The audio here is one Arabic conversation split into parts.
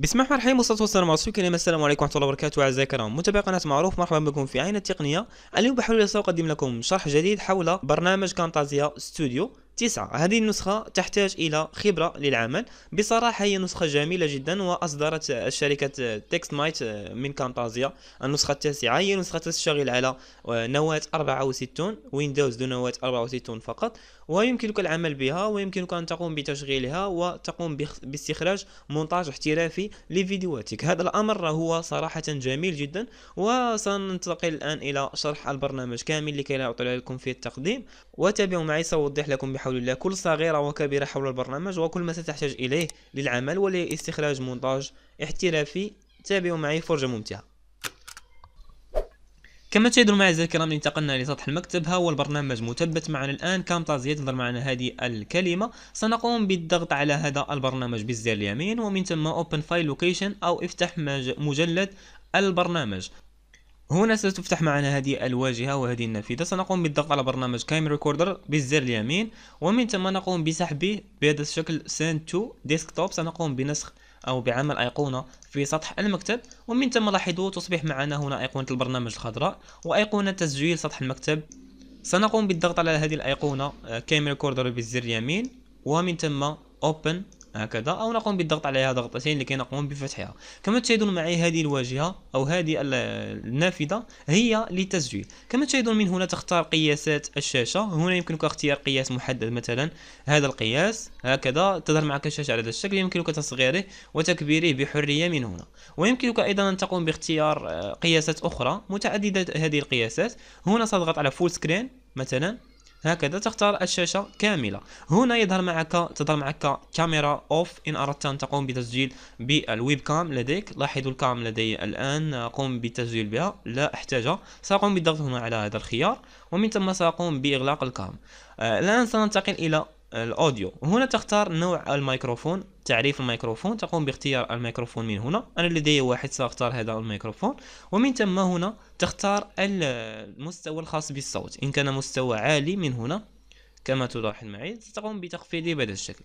بسم الله الرحمن الرحيم والصلاه والسلام على رسول الله السلام عليكم ورحمه الله وبركاته اعزائي الكرام متابعي قناه معروف مرحبا بكم في عين التقنيه اليوم بحول ساقدم لكم شرح جديد حول برنامج كانتازيا ستوديو 9 هذه النسخة تحتاج إلى خبرة للعمل بصراحة هي نسخة جميلة جدا وأصدرت شركة تكست مايت من كانتازيا النسخة التاسعة هي نسخة تشتغل على نواة 64 ويندوز دون نواة 64 فقط ويمكنك العمل بها ويمكنك أن تقوم بتشغيلها وتقوم باستخراج مونتاج احترافي لفيديوهاتك هذا الأمر هو صراحة جميل جدا وسننتقل الآن إلى شرح البرنامج كامل لكي لا اعطي لكم في التقديم وتابعوا معي سأوضح لكم بحول الله كل صغيرة وكبيرة حول البرنامج وكل ما ستحتاج إليه للعمل ولاستخراج مونتاج احترافي تابعوا معي فرجة ممتعة كما تشاهدون معي اعزائي الكرام انتقلنا لسطح المكتب ها هو البرنامج مثبت معنا الان كامتازيا تظهر معنا هذه الكلمه سنقوم بالضغط على هذا البرنامج بالزر اليمين ومن ثم اوبن فايل لوكيشن او افتح مجلد البرنامج هنا ستفتح معنا هذه الواجهة وهذه النافذة سنقوم بالضغط على برنامج كايم ريكوردر بالزر اليمين ومن ثم نقوم بسحبه بهذا الشكل سنتو تو ديسكتوب سنقوم بنسخ أو بعمل أيقونة في سطح المكتب ومن ثم لاحظوا تصبح معنا هنا أيقونة البرنامج الخضراء وأيقونة تسجيل سطح المكتب سنقوم بالضغط على هذه الأيقونة كاميرا آه، كوردر بالزر اليمين ومن ثم Open هكذا او نقوم بالضغط عليها ضغطتين لكي نقوم بفتحها كما تشاهدون معي هذه الواجهه او هذه النافذه هي للتسجيل كما تشاهدون من هنا تختار قياسات الشاشه هنا يمكنك اختيار قياس محدد مثلا هذا القياس هكذا تظهر معك الشاشه على هذا الشكل يمكنك تصغيره وتكبيره بحريه من هنا ويمكنك ايضا ان تقوم باختيار آه، قياسات اخرى متعدده هذه القياسات هنا ستضغط على فول سكرين مثلا هكذا تختار الشاشة كاملة هنا يظهر معك تظهر معك كاميرا اوف ان اردت ان تقوم بتسجيل بالويب كام لديك لاحظوا الكام لدي الان اقوم بالتسجيل بها لا احتاجها ساقوم بالضغط هنا على هذا الخيار ومن ثم ساقوم باغلاق الكام آه، الان سننتقل الى الاوديو هنا تختار نوع الميكروفون تعريف الميكروفون تقوم باختيار الميكروفون من هنا أنا لدي واحد سأختار هذا الميكروفون ومن ثم هنا تختار المستوى الخاص بالصوت إن كان مستوى عالي من هنا كما تلاحظ معي ستقوم بتخفيضه بهذا الشكل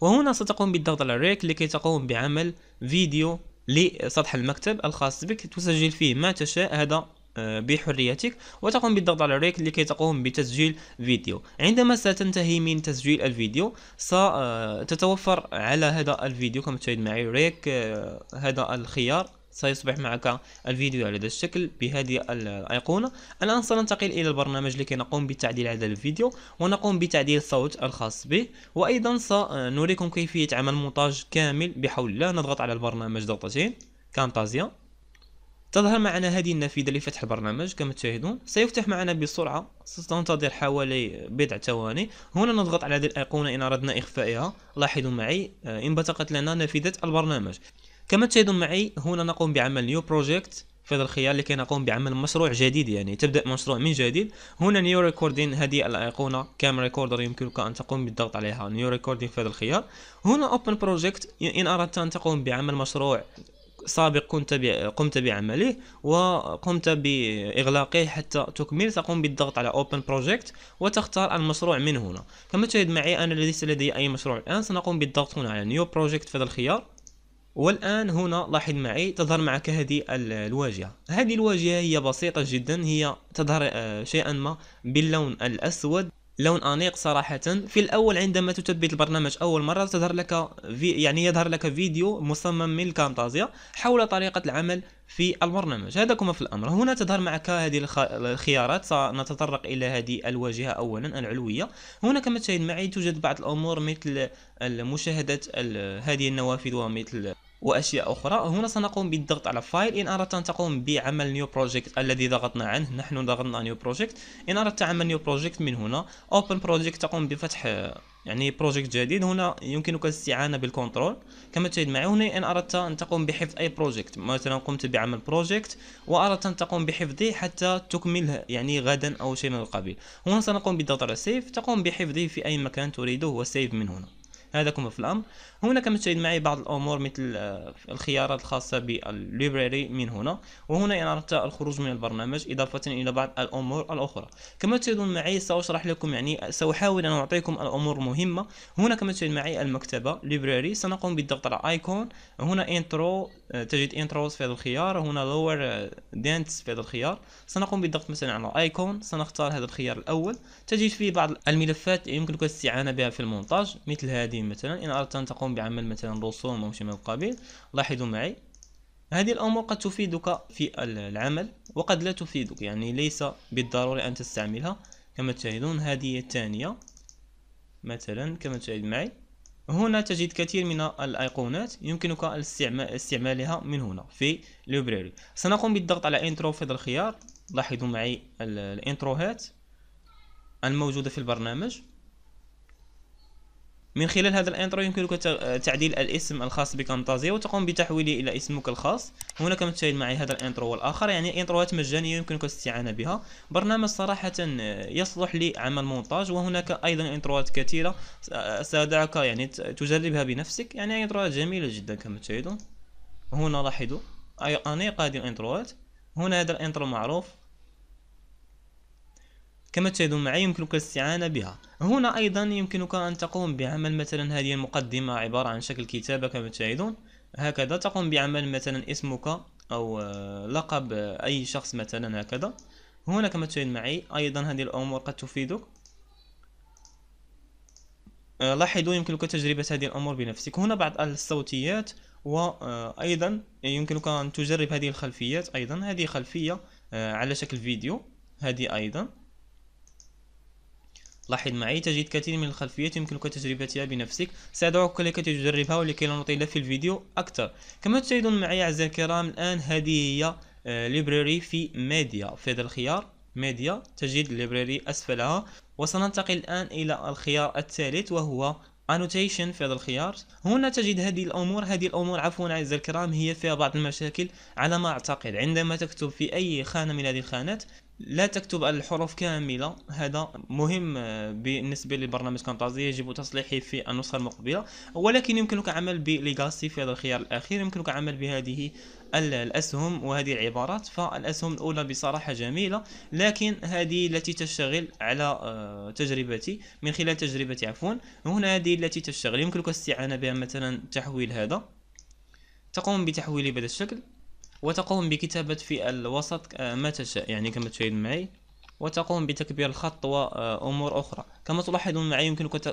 وهنا ستقوم بالضغط على ريك لكي تقوم بعمل فيديو لسطح المكتب الخاص بك تسجل فيه ما تشاء هذا بحريتك وتقوم بالضغط على ريك لكي تقوم بتسجيل فيديو عندما ستنتهي من تسجيل الفيديو ستتوفر آه، على هذا الفيديو كما تشاهد معي ريك آه، هذا الخيار سيصبح معك الفيديو على هذا الشكل بهذه الأيقونة الآن سننتقل إلى البرنامج لكي نقوم بتعديل هذا الفيديو ونقوم بتعديل الصوت الخاص به وأيضا سنريكم كيفية عمل مونتاج كامل بحول الله نضغط على البرنامج ضغطتين كامتازيا تظهر معنا هذه النافذة لفتح البرنامج كما تشاهدون سيفتح معنا بسرعة ستنتظر حوالي بضع ثواني هنا نضغط على هذه الأيقونة إن أردنا إخفائها لاحظوا معي آه، انبثقت لنا نافذة البرنامج كما تشاهدون معي هنا نقوم بعمل نيو بروجكت في هذا الخيار لكي نقوم بعمل مشروع جديد يعني تبدا مشروع من جديد هنا نيو ريكوردين هذه الايقونه كام ريكوردر يمكنك ان تقوم بالضغط عليها نيو ريكوردين في هذا الخيار هنا اوبن بروجكت ان اردت ان تقوم بعمل مشروع سابق كنت قمت بعمله وقمت بإغلاقه حتى تكمل تقوم بالضغط على اوبن بروجكت وتختار المشروع من هنا كما تشاهد معي أنا ليس لدي أي مشروع الآن سنقوم بالضغط هنا على نيو بروجكت في هذا الخيار والآن هنا لاحظ معي تظهر معك هذه الواجهة هذه الواجهة هي بسيطة جدا هي تظهر آه، شيئا ما باللون الأسود لون أنيق صراحة في الأول عندما تثبت البرنامج أول مرة تظهر لك في يعني يظهر لك فيديو مصمم من الكامتازيا حول طريقة العمل في البرنامج هذا كما في الأمر هنا تظهر معك هذه الخيارات سنتطرق إلى هذه الواجهة أولا العلوية هنا كما تشاهد معي توجد بعض الأمور مثل مشاهدة هذه النوافذ ومثل واشياء اخرى هنا سنقوم بالضغط على فايل ان اردت ان تقوم بعمل نيو بروجكت الذي ضغطنا عنه نحن ضغطنا نيو بروجكت ان اردت عمل نيو بروجكت من هنا اوبن بروجكت تقوم بفتح يعني بروجكت جديد هنا يمكنك الاستعانه بالكنترول كما تجد معي هنا ان اردت ان تقوم بحفظ اي بروجكت مثلا قمت بعمل بروجكت واردت ان تقوم بحفظه حتى تكمله يعني غدا او شيء من القبيل هنا سنقوم بالضغط على سيف تقوم بحفظه في اي مكان تريده وسيف من هنا هذا كما في الامر هناك متشاهد معي بعض الأمور مثل آه، الخيارات الخاصة بالليبراري من هنا وهنا إن أردت الخروج من البرنامج إضافة إلى بعض الأمور الأخرى كما تشاهدون معي سأشرح لكم يعني سأحاول أن أعطيكم الأمور المهمة هنا كما تشاهد معي المكتبة ليبراري سنقوم بالضغط على ايكون هنا انترو آه، تجد انتروز في هذا الخيار هنا لور دانس آه، في هذا الخيار سنقوم بالضغط مثلا على ايكون سنختار هذا الخيار الاول تجد فيه بعض الملفات يمكنك الاستعانة بها في المونتاج مثل هذه مثلا إن أردت أن تقوم تقوم بعمل مثلا رسوم أو شيء من القبيل لاحظوا معي هذه الأمور قد تفيدك في العمل وقد لا تفيدك يعني ليس بالضروري أن تستعملها كما تشاهدون هذه الثانية مثلا كما تشاهد معي هنا تجد كثير من الأيقونات يمكنك استعمالها من هنا في ليبراري سنقوم بالضغط على انترو في هذا الخيار لاحظوا معي الانتروهات الموجودة في البرنامج من خلال هذا الانترو يمكنك تعديل الاسم الخاص بك وتقوم بتحويله الى اسمك الخاص هنا كما تشاهد معي هذا الانترو والاخر يعني انتروات مجانيه يمكنك الاستعانه بها برنامج صراحه آه، يصلح لعمل مونتاج وهناك ايضا انتروات كثيره آه، سادعك يعني تجربها بنفسك يعني انتروات جميله جدا كما تشاهدون هنا لاحظوا أنيق هذه الانتروات هنا هذا الانترو معروف كما تشاهدون معي يمكنك الاستعانة بها هنا أيضا يمكنك أن تقوم بعمل مثلا هذه المقدمة عبارة عن شكل كتابة كما تشاهدون هكذا تقوم بعمل مثلا اسمك أو آه، لقب أي شخص مثلا هكذا هنا كما تشاهد معي أيضا هذه الأمور قد تفيدك آه، لاحظوا يمكنك تجربة هذه الأمور بنفسك هنا بعض الصوتيات وأيضا آه، يمكنك أن تجرب هذه الخلفيات أيضا هذه خلفية على شكل فيديو هذه أيضا لاحظ معي تجد كثير من الخلفيات يمكنك تجربتها بنفسك سأدعوك لكي تجربها ولكي لا نطيل في الفيديو أكثر كما تشاهدون معي أعزائي الكرام الآن هذه هي ليبراري آه، في ميديا في هذا الخيار ميديا تجد ليبراري أسفلها وسننتقل الآن إلى الخيار الثالث وهو annotation في هذا الخيار هنا تجد هذه الامور هذه الامور عفوا اعزائي الكرام هي فيها بعض المشاكل على ما اعتقد عندما تكتب في اي خانه من هذه الخانات لا تكتب الحروف كاملة هذا مهم آه، بالنسبة لبرنامج كامتازي يجب تصليحه في النسخة المقبلة ولكن يمكنك عمل بليغاسي في هذا الخيار الأخير يمكنك عمل بهذه الأسهم وهذه العبارات فالأسهم الأولى بصراحة جميلة لكن هذه التي تشتغل على آه، تجربتي من خلال تجربتي عفوا هنا هذه التي تشتغل يمكنك الاستعانة بها مثلا تحويل هذا تقوم بتحويله بهذا الشكل وتقوم بكتابة في الوسط آه، ما تشاء يعني كما تشاهد معي وتقوم بتكبير الخط وأمور أخرى كما تلاحظون معي يمكنك آه،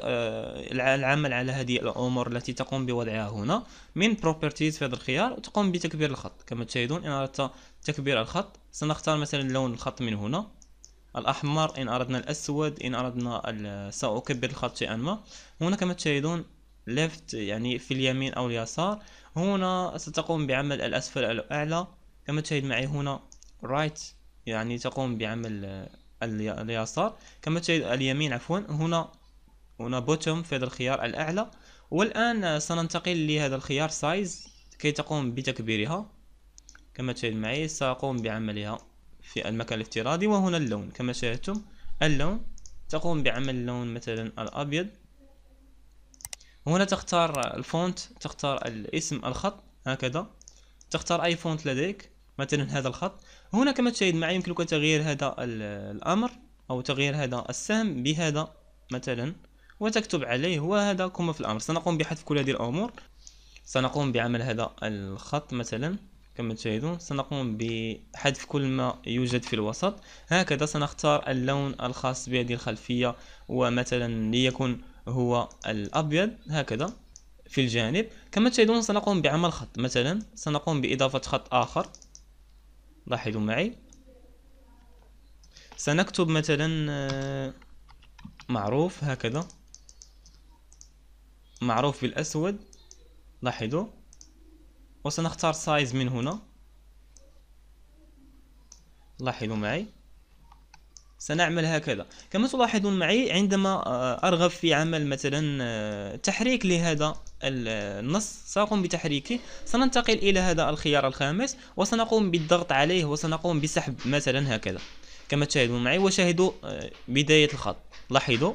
العمل على هذه الأمور التي تقوم بوضعها هنا من Properties في هذا الخيار وتقوم بتكبير الخط كما تشاهدون إن أردت تكبير الخط سنختار مثلا لون الخط من هنا الأحمر إن أردنا الأسود إن أردنا سأكبر الخط شيئا ما هنا كما تشاهدون ليفت يعني في اليمين أو اليسار هنا ستقوم بعمل الأسفل الأعلى كما تشاهد معي هنا رايت right يعني تقوم بعمل آه، اليسار كما تشاهد اليمين عفوا هنا هنا بوتوم في هذا الخيار الأعلى والآن آه، سننتقل لهذا الخيار سايز كي تقوم بتكبيرها كما تشاهد معي سأقوم بعملها في المكان الافتراضي وهنا اللون كما شاهدتم اللون تقوم بعمل لون مثلا الأبيض هنا تختار الفونت تختار الاسم الخط هكذا تختار اي فونت لديك مثلا هذا الخط هنا كما تشاهد معي يمكنك تغيير هذا الامر او تغيير هذا السهم بهذا مثلا وتكتب عليه وهذا كما في الامر سنقوم بحذف كل هذه الامور سنقوم بعمل هذا الخط مثلا كما تشاهدون سنقوم بحذف كل ما يوجد في الوسط هكذا سنختار اللون الخاص بهذه الخلفية ومثلا ليكون هو الأبيض هكذا في الجانب كما تشاهدون سنقوم بعمل خط مثلا سنقوم بإضافة خط آخر لاحظوا معي سنكتب مثلا آه، معروف هكذا معروف بالأسود لاحظوا وسنختار سايز من هنا لاحظوا معي سنعمل هكذا كما تلاحظون معي عندما آه، أرغب في عمل مثلا آه، تحريك لهذا النص سأقوم بتحريكه سننتقل إلى هذا الخيار الخامس وسنقوم بالضغط عليه وسنقوم بسحب مثلا هكذا كما تشاهدون معي وشاهدوا آه، بداية الخط لاحظوا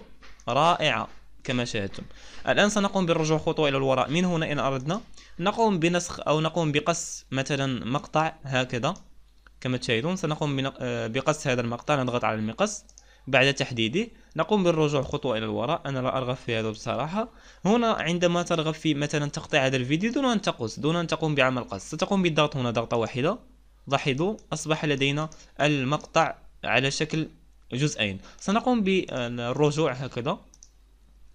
رائعة كما شاهدتم الآن سنقوم بالرجوع خطوة إلى الوراء من هنا إن أردنا نقوم بنسخ أو نقوم بقص مثلا مقطع هكذا كما تشاهدون سنقوم آه، بقص هذا المقطع نضغط على المقص بعد تحديده نقوم بالرجوع خطوة إلى الوراء أنا لا أرغب في هذا بصراحة هنا عندما ترغب في مثلا تقطيع هذا الفيديو دون أن تقص دون أن تقوم بعمل قص ستقوم بالضغط هنا ضغطة واحدة لاحظوا أصبح لدينا المقطع على شكل جزئين سنقوم بالرجوع هكذا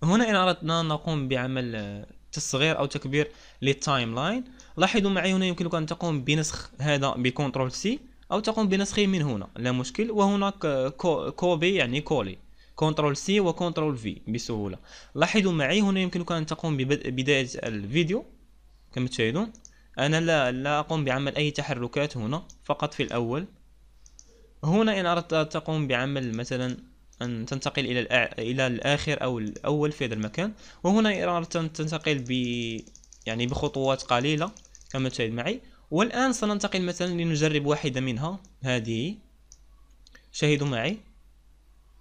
هنا إن أردنا أن نقوم بعمل آه، تصغير أو تكبير للتايم لاين لاحظوا معي هنا يمكنك أن تقوم بنسخ هذا بكنترول سي أو تقوم بنسخه من هنا لا مشكل وهناك كوبي يعني كولي كنترول سي وكنترول في بسهولة لاحظوا معي هنا يمكنك أن تقوم ببداية الفيديو كما تشاهدون أنا لا, لا أقوم بعمل أي تحركات هنا فقط في الأول هنا إن أردت تقوم بعمل مثلا أن تنتقل إلى إلى الآخر أو الأول في هذا المكان وهنا إن أردت أن تنتقل ب يعني بخطوات قليلة كما تشاهد معي والآن سننتقل مثلا لنجرب واحدة منها هذه شاهدوا معي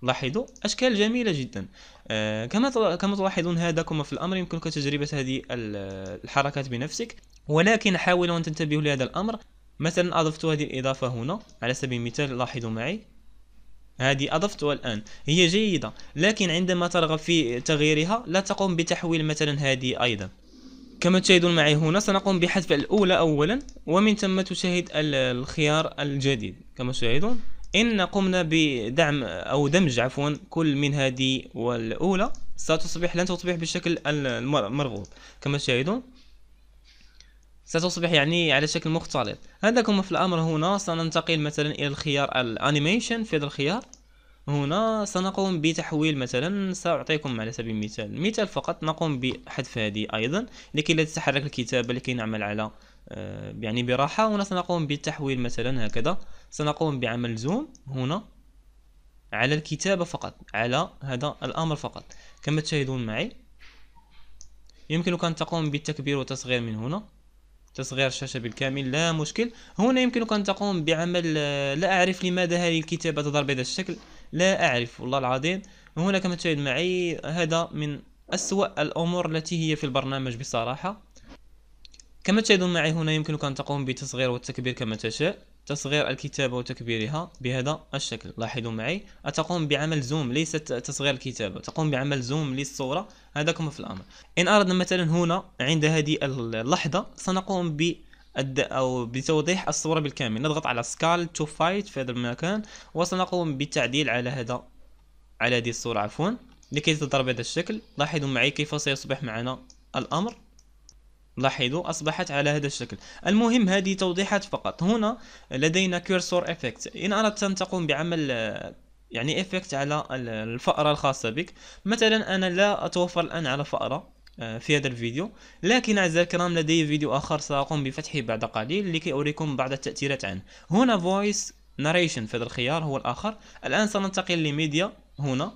لاحظوا أشكال جميلة جدا آه، كما كما تلاحظون هذا كما في الأمر يمكنك تجربة هذه الحركات بنفسك ولكن حاولوا أن تنتبهوا لهذا الأمر مثلا أضفت هذه الإضافة هنا على سبيل المثال لاحظوا معي هذه أضفتها الآن هي جيدة لكن عندما ترغب في تغييرها لا تقوم بتحويل مثلا هذه أيضا كما تشاهدون معي هنا سنقوم بحذف الأولى أولا ومن ثم تشاهد الخيار الجديد كما تشاهدون إن قمنا بدعم أو دمج عفوا كل من هذه والأولى ستصبح لن تصبح بالشكل المرغوب كما تشاهدون ستصبح يعني على شكل مختلط هذا كما في الأمر هنا سننتقل مثلا إلى الخيار الأنيميشن في هذا الخيار هنا سنقوم بتحويل مثلا سأعطيكم على سبيل المثال مثال فقط نقوم بحذف هذه أيضا لكي لا تتحرك الكتابة لكي نعمل على آه، يعني براحة هنا سنقوم بالتحويل مثلا هكذا سنقوم بعمل زوم هنا على الكتابة فقط على هذا الأمر فقط كما تشاهدون معي يمكنك أن تقوم بالتكبير وتصغير من هنا تصغير الشاشة بالكامل لا مشكل هنا يمكنك أن تقوم بعمل آه، لا أعرف لماذا هذه الكتابة تظهر بهذا الشكل لا أعرف والله العظيم هنا كما تشاهد معي هذا من أسوأ الأمور التي هي في البرنامج بصراحة كما تشاهدون معي هنا يمكنك أن تقوم بتصغير والتكبير كما تشاء تصغير الكتابة وتكبيرها بهذا الشكل لاحظوا معي أتقوم بعمل زوم ليس تصغير الكتابة تقوم بعمل زوم للصورة هذا كما في الأمر إن أردنا مثلا هنا عند هذه اللحظة سنقوم ب او بتوضيح الصورة بالكامل نضغط على سكال تو فايت في هذا المكان وسنقوم بالتعديل على هذا على هذه الصورة عفوا لكي تظهر بهذا الشكل لاحظوا معي كيف سيصبح معنا الامر لاحظوا اصبحت على هذا الشكل المهم هذه توضيحات فقط هنا لدينا كيرسور افكت ان اردت ان تقوم بعمل يعني افكت على الفأرة الخاصة بك مثلا انا لا اتوفر الان على فأرة آه، في هذا الفيديو لكن أعزائي الكرام لدي فيديو آخر سأقوم بفتحه بعد قليل لكي اريكم بعض التأثيرات عنه هنا voice narration في هذا الخيار هو الآخر الآن سننتقل لميديا هنا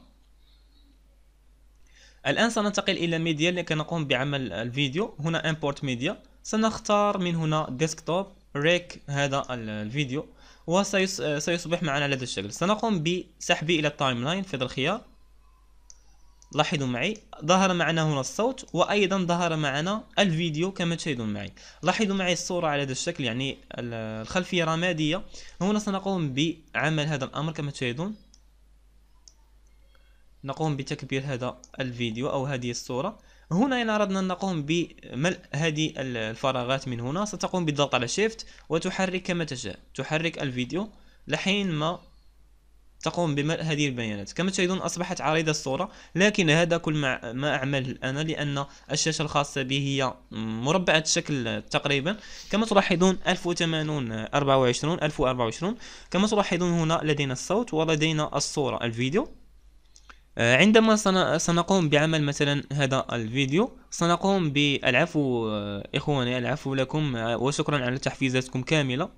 الآن سننتقل إلى ميديا لكي نقوم بعمل الفيديو هنا import ميديا سنختار من هنا desktop ريك هذا الفيديو وسيصبح معنا لدى الشكل سنقوم بسحبه إلى التايم لاين في هذا الخيار لاحظوا معي ظهر معنا هنا الصوت وايضا ظهر معنا الفيديو كما تشاهدون معي لاحظوا معي الصورة على هذا الشكل يعني الخلفية رمادية هنا سنقوم بعمل هذا الامر كما تشاهدون نقوم بتكبير هذا الفيديو او هذه الصورة هنا إن أردنا أن نقوم بملء هذه الفراغات من هنا ستقوم بالضغط على شيفت وتحرك كما تشاء تحرك الفيديو لحين ما تقوم بملء هذه البيانات كما تشاهدون أصبحت عريضة الصورة لكن هذا كل ما أعمل أنا لأن الشاشة الخاصة بي هي مربعة الشكل تقريبا كما تلاحظون 1080 24 1024 كما تلاحظون هنا لدينا الصوت ولدينا الصورة الفيديو آه، عندما سنقوم بعمل مثلا هذا الفيديو سنقوم بالعفو آه، إخواني العفو لكم آه، وشكرا على تحفيزاتكم كاملة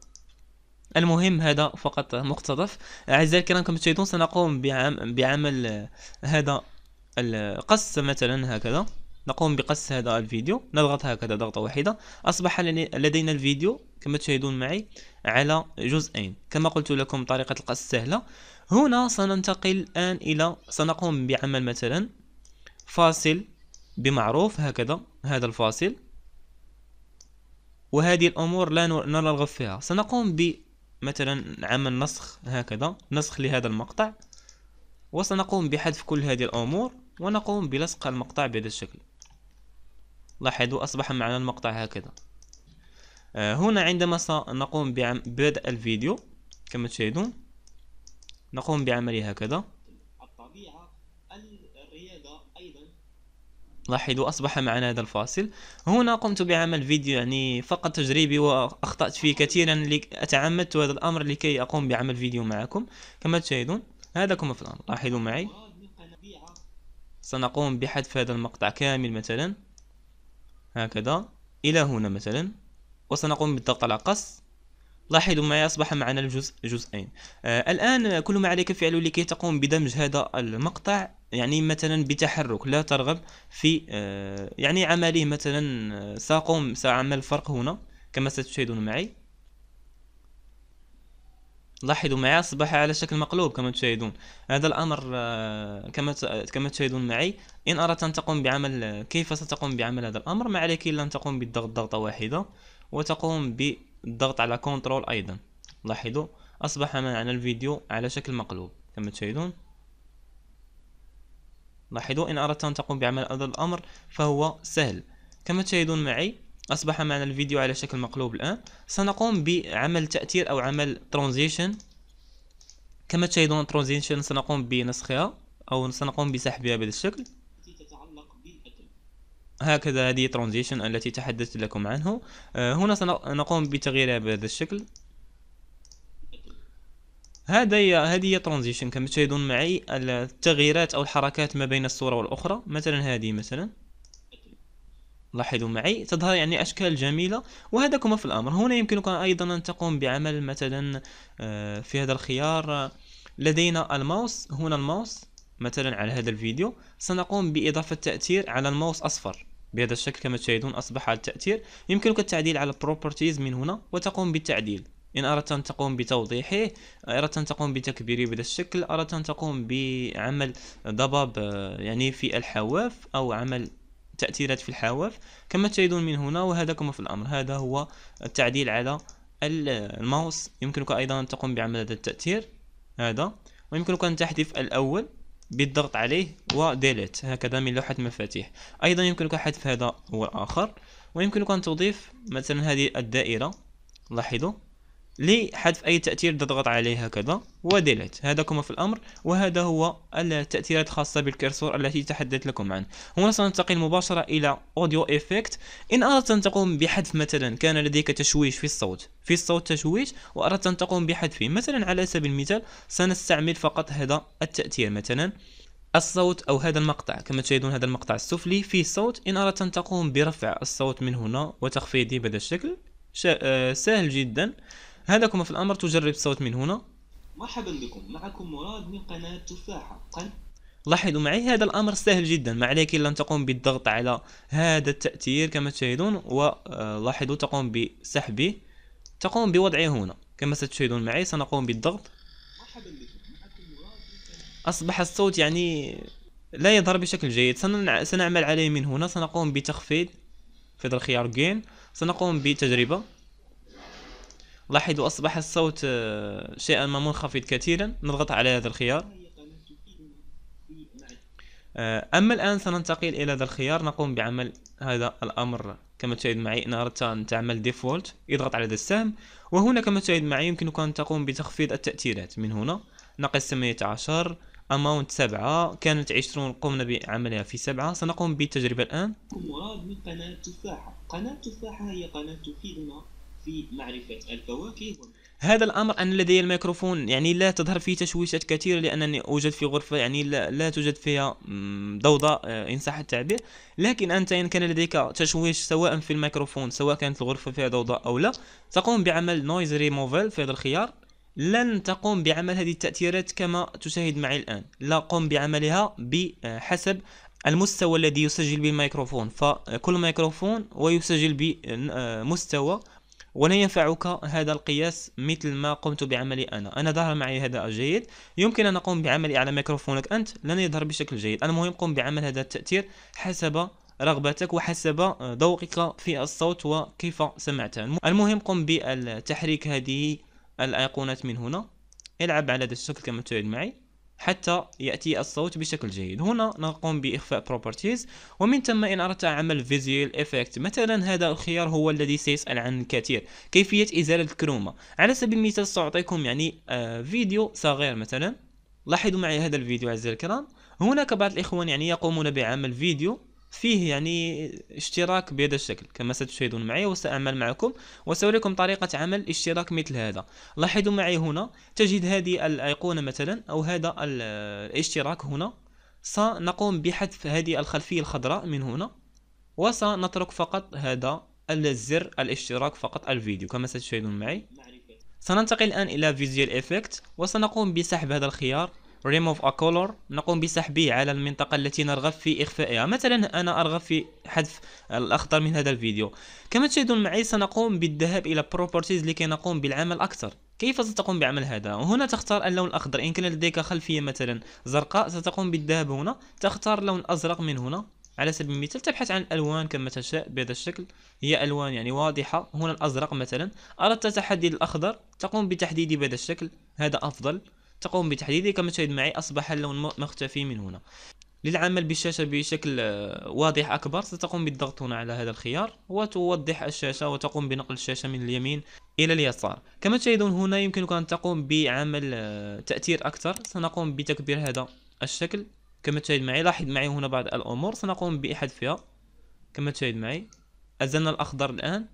المهم هذا فقط مقتطف أعزائي الكرام كما تشاهدون سنقوم بعم بعمل آه، هذا القص مثلا هكذا نقوم بقص هذا الفيديو نضغط هكذا ضغطة واحدة أصبح لدينا الفيديو كما تشاهدون معي على جزئين كما قلت لكم طريقة القص سهلة هنا سننتقل الآن إلى سنقوم بعمل مثلا فاصل بمعروف هكذا هذا الفاصل وهذه الأمور لا نرغب فيها سنقوم ب مثلا عمل نسخ هكذا نسخ لهذا المقطع وسنقوم بحذف كل هذه الأمور ونقوم بلصق المقطع بهذا الشكل لاحظوا أصبح معنا المقطع هكذا آه، هنا عندما سنقوم ببدء الفيديو كما تشاهدون نقوم بعمله هكذا لاحظوا أصبح معنا هذا الفاصل هنا قمت بعمل فيديو يعني فقط تجريبي وأخطأت فيه كثيرا أتعمدت هذا الأمر لكي أقوم بعمل فيديو معكم كما تشاهدون هذا كما في الأمر لاحظوا معي سنقوم بحذف هذا المقطع كامل مثلا هكذا إلى هنا مثلا وسنقوم بالضغط على قص لاحظوا معي أصبح معنا الجزء جزئين آه الآن كل ما عليك فعله لكي تقوم بدمج هذا المقطع يعني مثلا بتحرك لا ترغب في آه يعني عمله مثلا آه، سأقوم سأعمل فرق هنا كما ستشاهدون معي لاحظوا معي أصبح على شكل مقلوب كما تشاهدون هذا الأمر آه، كما كما تشاهدون معي إن أردت أن تقوم بعمل آه، كيف ستقوم بعمل هذا الأمر ما عليك إلا أن تقوم بالضغط ضغطة واحدة وتقوم ب الضغط على كنترول ايضا لاحظوا اصبح معنا الفيديو على شكل مقلوب كما تشاهدون لاحظوا ان اردت ان تقوم بعمل هذا الامر فهو سهل كما تشاهدون معي اصبح معنا الفيديو على شكل مقلوب الان سنقوم بعمل تاثير او عمل ترانزيشن كما تشاهدون ترانزيشن سنقوم بنسخها او سنقوم بسحبها بهذا الشكل هكذا هذه ترانزيشن التي تحدثت لكم عنه آه، هنا سنقوم بتغييرها بهذا الشكل هذا هي هذه هي ترانزيشن كما تشاهدون معي التغييرات او الحركات ما بين الصوره والاخرى مثلا هذه مثلا لاحظوا معي تظهر يعني اشكال جميله وهذا كما في الامر هنا يمكنك ايضا ان تقوم بعمل مثلا آه، في هذا الخيار لدينا الماوس هنا الماوس مثلا على هذا الفيديو سنقوم باضافه تاثير على الماوس اصفر بهذا الشكل كما تشاهدون أصبح على التأثير يمكنك التعديل على البروبرتيز من هنا وتقوم بالتعديل إن أردت أن تقوم بتوضيحه أردت أن تقوم بتكبيره بهذا الشكل أردت أن تقوم بعمل ضباب آه، يعني في الحواف أو عمل تأثيرات في الحواف كما تشاهدون من هنا وهذا كما في الأمر هذا هو التعديل على آه، الماوس يمكنك أيضا أن تقوم بعمل هذا التأثير هذا ويمكنك أن تحذف الأول بالضغط عليه وديليت هكذا من لوحة المفاتيح أيضا يمكنك حذف هذا والآخر ويمكنك أن تضيف مثلا هذه الدائرة لاحظوا لحذف أي تأثير تضغط عليه هكذا وديليت هذا كما في الأمر وهذا هو التأثيرات الخاصة بالكرسور التي تحدثت لكم عنه هنا سننتقل مباشرة إلى أوديو إيفكت إن أردت أن تقوم بحذف مثلا كان لديك تشويش في الصوت في الصوت تشويش وأردت أن تقوم بحذفه مثلا على سبيل المثال سنستعمل فقط هذا التأثير مثلا الصوت أو هذا المقطع كما تشاهدون هذا المقطع السفلي فيه صوت إن أردت أن تقوم برفع الصوت من هنا وتخفيضه بهذا الشكل آه، سهل جدا كما في الأمر تجرب الصوت من هنا مرحبا بكم معكم مراد من قناة تفاحة قل لاحظوا معي هذا الأمر سهل جدا ما عليك إلا أن تقوم بالضغط على هذا التأثير كما تشاهدون ولاحظوا آه، تقوم بسحبه تقوم بوضعه هنا كما ستشاهدون معي سنقوم بالضغط مرحبا أصبح الصوت يعني لا يظهر بشكل جيد سنعمل عليه من هنا سنقوم بتخفيض في الخيار جين سنقوم بتجربة لاحظوا أصبح الصوت آه، شيئا ما منخفض كثيرا نضغط على هذا الخيار آه، أما الآن سننتقل إلى هذا الخيار نقوم بعمل هذا الأمر كما تشاهد معي إن أردت أن تعمل ديفولت اضغط على هذا السهم وهنا كما تشاهد معي يمكنك أن تقوم بتخفيض التأثيرات من هنا ناقص 18 اماونت 7 كانت 20 قمنا بعملها في 7 سنقوم بالتجربه الان مراد من قناه تفاحه قناه تفاحه هي قناه تفيدنا في معرفة الفواكه هذا الامر ان لدي الميكروفون يعني لا تظهر فيه تشويشات كثيره لانني اوجد في غرفه يعني لا, لا توجد فيها ضوضاء آه، ان صح التعبير لكن انت ان كان لديك تشويش سواء في الميكروفون سواء كانت الغرفه فيها ضوضاء او لا تقوم بعمل نويز ريموفل في هذا الخيار لن تقوم بعمل هذه التاثيرات كما تشاهد معي الان لا قم بعملها بحسب المستوى الذي يسجل به الميكروفون فكل ميكروفون ويسجل بمستوى ولا ينفعك هذا القياس مثل ما قمت بعملي أنا أنا ظهر معي هذا جيد يمكن أن أقوم بعملي على ميكروفونك أنت لن يظهر بشكل جيد المهم قم بعمل هذا التأثير حسب رغبتك وحسب ذوقك في الصوت وكيف سمعته المهم قم بتحريك هذه الأيقونات من هنا العب على هذا الشكل كما تريد معي حتى يأتي الصوت بشكل جيد هنا نقوم بإخفاء properties ومن ثم إن أردت عمل visual effect مثلا هذا الخيار هو الذي سيسأل عن الكثير كيفية إزالة الكرومة على سبيل المثال سأعطيكم يعني آه فيديو صغير مثلا لاحظوا معي هذا الفيديو عزيزي الكرام هناك بعض الإخوان يعني يقومون بعمل فيديو فيه يعني اشتراك بهذا الشكل كما ستشاهدون معي وسأعمل معكم وسأريكم طريقة عمل اشتراك مثل هذا لاحظوا معي هنا تجد هذه الأيقونة مثلا أو هذا الاشتراك هنا سنقوم بحذف هذه الخلفية الخضراء من هنا وسنترك فقط هذا الزر الاشتراك فقط الفيديو كما ستشاهدون معي سننتقل الآن إلى فيزيوال إفكت وسنقوم بسحب هذا الخيار remove a color نقوم بسحبه على المنطقة التي نرغب في إخفائها مثلا أنا أرغب في حذف الأخضر من هذا الفيديو كما تشاهدون معي سنقوم بالذهاب إلى properties لكي نقوم بالعمل أكثر كيف ستقوم بعمل هذا؟ هنا تختار اللون الأخضر إن كان لديك خلفية مثلا زرقاء ستقوم بالذهاب هنا تختار لون أزرق من هنا على سبيل المثال تبحث عن الألوان كما تشاء بهذا الشكل هي ألوان يعني واضحة هنا الأزرق مثلا أردت تحديد الأخضر تقوم بتحديده بهذا الشكل هذا أفضل تقوم بتحديده كما تشاهد معي أصبح اللون مختفي من هنا للعمل بالشاشة بشكل آه، واضح أكبر ستقوم بالضغط هنا على هذا الخيار وتوضح الشاشة وتقوم بنقل الشاشة من اليمين إلى اليسار كما تشاهدون هنا يمكنك أن تقوم بعمل آه، تأثير أكثر سنقوم بتكبير هذا الشكل كما تشاهد معي لاحظ معي هنا بعض الأمور سنقوم بإحداثها كما تشاهد معي الزن الأخضر الآن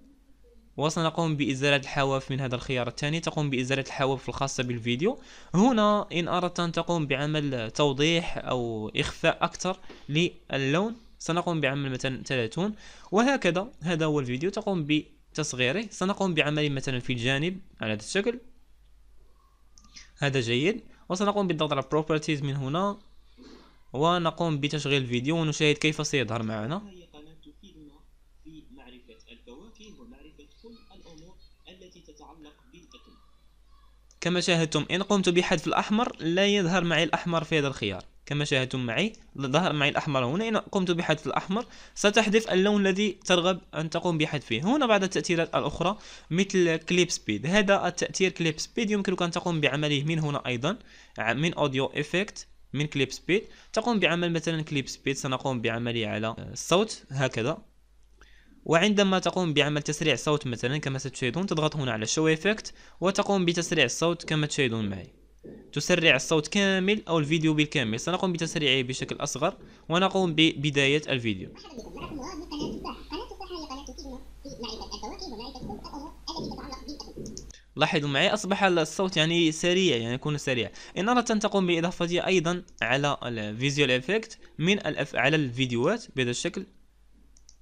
وسنقوم بإزالة الحواف من هذا الخيار الثاني تقوم بإزالة الحواف الخاصة بالفيديو هنا إن أردت أن تقوم بعمل توضيح أو إخفاء أكثر للون سنقوم بعمل مثلا 30 وهكذا هذا هو الفيديو تقوم بتصغيره سنقوم بعمل مثلا في الجانب على هذا الشكل هذا جيد وسنقوم بالضغط على properties من هنا ونقوم بتشغيل الفيديو ونشاهد كيف سيظهر معنا كما شاهدتم إن قمت بحذف الأحمر لا يظهر معي الأحمر في هذا الخيار كما شاهدتم معي ظهر معي الأحمر هنا إن قمت بحذف الأحمر ستحذف اللون الذي ترغب أن تقوم بحذفه هنا بعض التأثيرات الأخرى مثل كليب سبيد هذا التأثير كليب سبيد يمكنك أن تقوم بعمله من هنا أيضا من أوديو إفكت من كليب سبيد تقوم بعمل مثلا كليب سبيد سنقوم بعمله على الصوت هكذا وعندما تقوم بعمل تسريع صوت مثلا كما ستشاهدون تضغط هنا على شو افكت وتقوم بتسريع الصوت كما تشاهدون معي تسرع الصوت كامل او الفيديو بالكامل سنقوم بتسريعه بشكل اصغر ونقوم ببداية الفيديو لاحظوا معي اصبح الصوت يعني سريع يعني يكون سريع ان اردت ان تقوم باضافته ايضا على الفيزيوال افكت من الأف... على الفيديوهات بهذا الشكل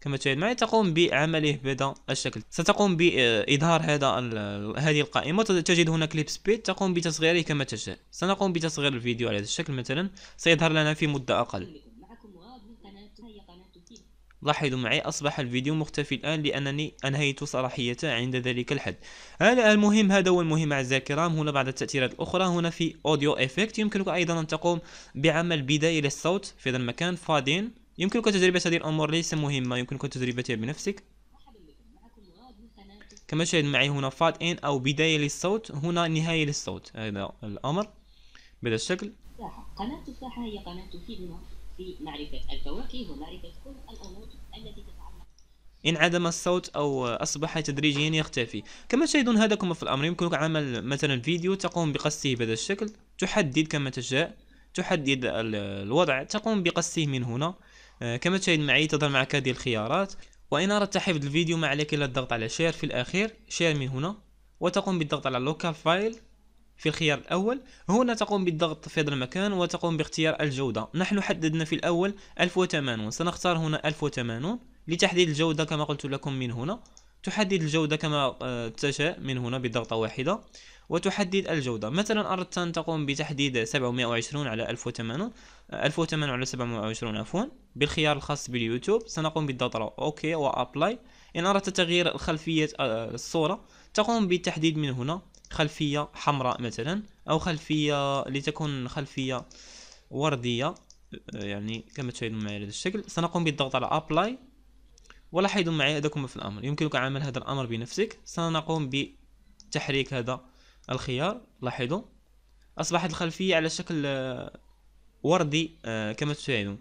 كما تعلم معي تقوم بعمله بهذا الشكل ستقوم بإظهار هذا هذه القائمة تجد هنا كليب سبيد تقوم بتصغيره كما تشاء سنقوم بتصغير الفيديو على هذا الشكل مثلا سيظهر لنا في مدة أقل لاحظوا معي أصبح الفيديو مختفي الآن لأنني أنهيت صلاحيته عند ذلك الحد المهم هذا هو المهم أعزائي الكرام هنا بعض التأثيرات الأخرى هنا في أوديو إفكت يمكنك أيضا أن تقوم بعمل بداية للصوت في هذا المكان فادين يمكنك تجربة هذه الأمور ليس مهمة يمكنك تجربتها بنفسك كما تشاهد معي هنا فات إن أو بداية للصوت هنا نهاية للصوت هذا الأمر بهذا الشكل قناة تفاحة هي قناة تفيدنا في معرفة الفواكه ومعرفة كل الأمور التي تتعلق انعدم الصوت أو أصبح تدريجيا يختفي كما تشاهدون هذا كما في الأمر يمكنك عمل مثلا فيديو تقوم بقصه بهذا الشكل تحدد كما تشاء تحدد الوضع تقوم بقصه من هنا آه، كما تشاهد معي تظهر معك هذه الخيارات وإن أردت حفظ الفيديو ما عليك إلا الضغط على شير في الأخير شير من هنا وتقوم بالضغط على لوكال فايل في الخيار الأول هنا تقوم بالضغط في هذا المكان وتقوم باختيار الجودة نحن حددنا في الأول 1080 سنختار هنا 1080 لتحديد الجودة كما قلت لكم من هنا تحدد الجودة كما آه، تشاء من هنا بضغطة واحدة وتحدد الجودة مثلا أردت أن تقوم بتحديد 720 على 1080 1080 على 720 عفوا بالخيار الخاص باليوتيوب سنقوم بالضغط على أوكي وأبلاي إن أردت تغيير خلفية آه، الصورة تقوم بالتحديد من هنا خلفية حمراء مثلا أو خلفية لتكون خلفية وردية آه، يعني كما تشاهدون معي هذا الشكل سنقوم بالضغط على أبلاي ولاحظوا معي أداكم في الأمر يمكنك عمل هذا الأمر بنفسك سنقوم بتحريك هذا الخيار لاحظوا أصبحت الخلفية على شكل آه، وردي آه، كما تشاهدون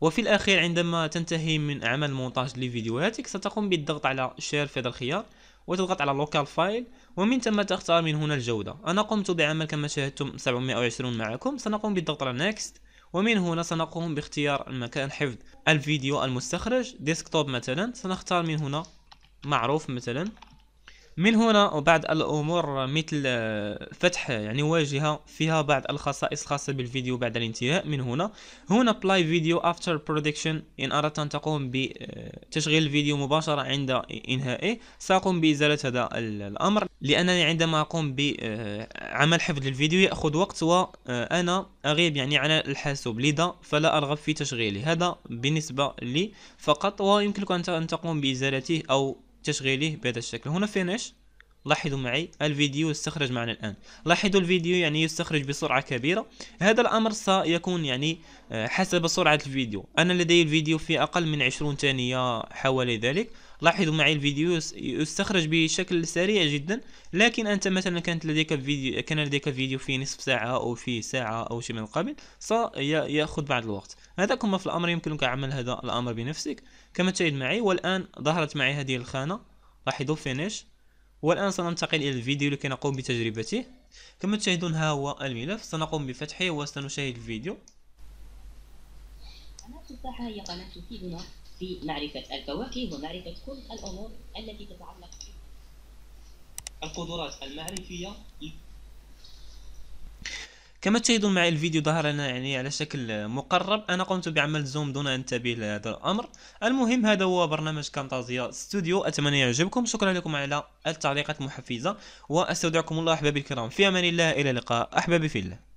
وفي الأخير عندما تنتهي من عمل مونتاج لفيديوهاتك ستقوم بالضغط على شير في هذا الخيار وتضغط على لوكال فايل ومن ثم تختار من هنا الجودة أنا قمت بعمل كما شاهدتم 720 معكم سنقوم بالضغط على نيكست ومن هنا سنقوم باختيار المكان حفظ الفيديو المستخرج ديسكتوب مثلا سنختار من هنا معروف مثلا من هنا وبعد الأمور مثل آه، فتح آه، يعني واجهة فيها بعض الخصائص الخاصة بالفيديو بعد الانتهاء من هنا هنا بلاي فيديو افتر برودكشن إن أردت أن تقوم بتشغيل الفيديو مباشرة عند إنهائه سأقوم بإزالة هذا الأمر لأنني عندما أقوم بعمل آه، حفظ الفيديو يأخذ وقت وأنا أغيب يعني على الحاسوب لذا فلا أرغب في تشغيله هذا بالنسبة لي فقط ويمكنك أن تقوم بإزالته أو تشغيله بهذا الشكل هنا فينش لاحظوا معي الفيديو يستخرج معنا الآن لاحظوا الفيديو يعني يستخرج بسرعة كبيرة هذا الأمر سيكون يعني آه، حسب سرعة الفيديو أنا لدي الفيديو في أقل من 20 ثانية حوالي ذلك لاحظوا معي الفيديو يستخرج بشكل سريع جدا لكن انت مثلا كانت لديك فيديو كان لديك فيديو في نصف ساعه او في ساعه او شيء من القبيل سياخذ بعض الوقت هذاك ما في الامر يمكنك عمل هذا الامر بنفسك كما تشاهد معي والان ظهرت معي هذه الخانه لاحظوا فينيش والان سننتقل الى الفيديو لكي نقوم بتجربته كما تشاهدون ها هو الملف سنقوم بفتحه وسنشاهد الفيديو قناة هي قناة تفيدنا في معرفة الكواكب ومعرفة كل الأمور التي تتعلق القدرات المعرفية كما تشاهدون معي الفيديو ظهر لنا يعني على شكل مقرب انا قمت بعمل زوم دون ان انتبه لهذا الامر المهم هذا هو برنامج كانتازيا ستوديو اتمنى يعجبكم شكرا لكم على التعليقات المحفزه واستودعكم الله احبابي الكرام في امان الله الى اللقاء احبابي في الله